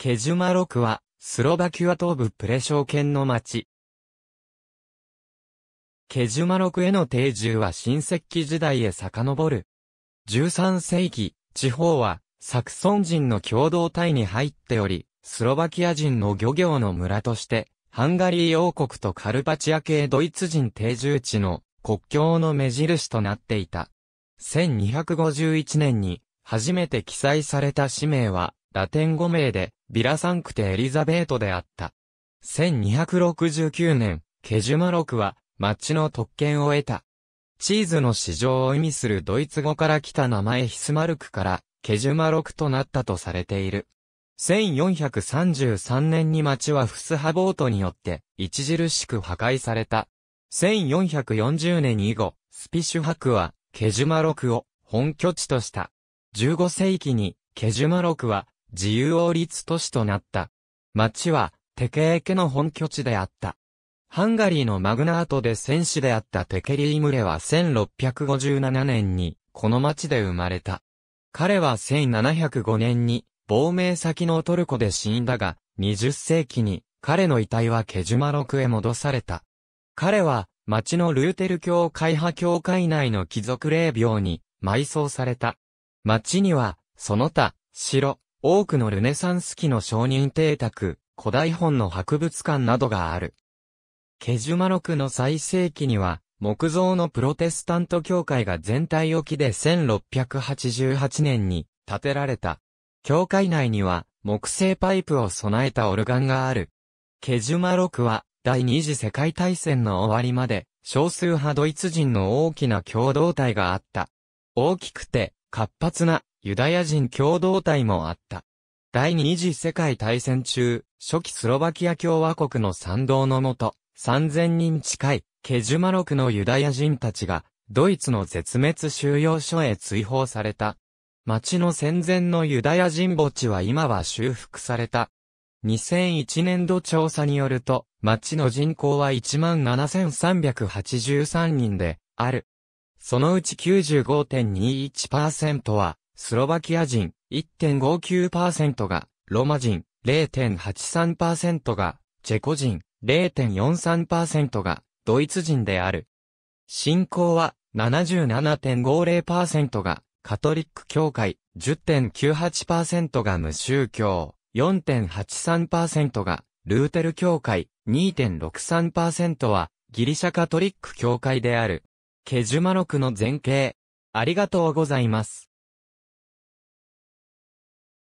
ケジュマロクは、スロバキュア東部プレショー県の町。ケジュマロクへの定住は新石器時代へ遡る。13世紀、地方は、サクソン人の共同体に入っており、スロバキア人の漁業の村として、ハンガリー王国とカルパチア系ドイツ人定住地の国境の目印となっていた。1251年に、初めて記載された氏名は、ラテン語名で、ビラサンクテエリザベートであった。1269年、ケジュマロクは、町の特権を得た。チーズの市場を意味するドイツ語から来た名前ヒスマルクから、ケジュマロクとなったとされている。1433年に町はフスハボートによって、著しく破壊された。1440年以後、スピシュハクは、ケジュマロクを本拠地とした。15世紀に、ケジュマロクは、自由王立都市となった。町は、テケーケの本拠地であった。ハンガリーのマグナートで戦士であったテケリームレは1657年に、この町で生まれた。彼は1705年に、亡命先のトルコで死んだが、20世紀に、彼の遺体はケジュマロクへ戻された。彼は、町のルーテル教会派教会内の貴族霊廟に埋葬された。町には、その他、城、多くのルネサンス期の商人邸宅、古代本の博物館などがある。ケジュマロクの最盛期には、木造のプロテスタント教会が全体沖で1688年に建てられた。教会内には木製パイプを備えたオルガンがある。ケジュマロクは第二次世界大戦の終わりまで少数派ドイツ人の大きな共同体があった。大きくて活発なユダヤ人共同体もあった。第二次世界大戦中、初期スロバキア共和国の賛同のもと、3000人近い、ケジュマロクのユダヤ人たちが、ドイツの絶滅収容所へ追放された。町の戦前のユダヤ人墓地は今は修復された。2001年度調査によると、町の人口は17,383人で、ある。そのうち95.21%は、スロバキア人1.59%が、ロマ人0.83%が、チェコ人0.43%が、ドイツ人である。信仰は77.50%が、カトリック教会10.98%が無宗教、4.83%が、ルーテル教会2.63%は、ギリシャカトリック教会である。ケジュマロクの前景。ありがとうございます。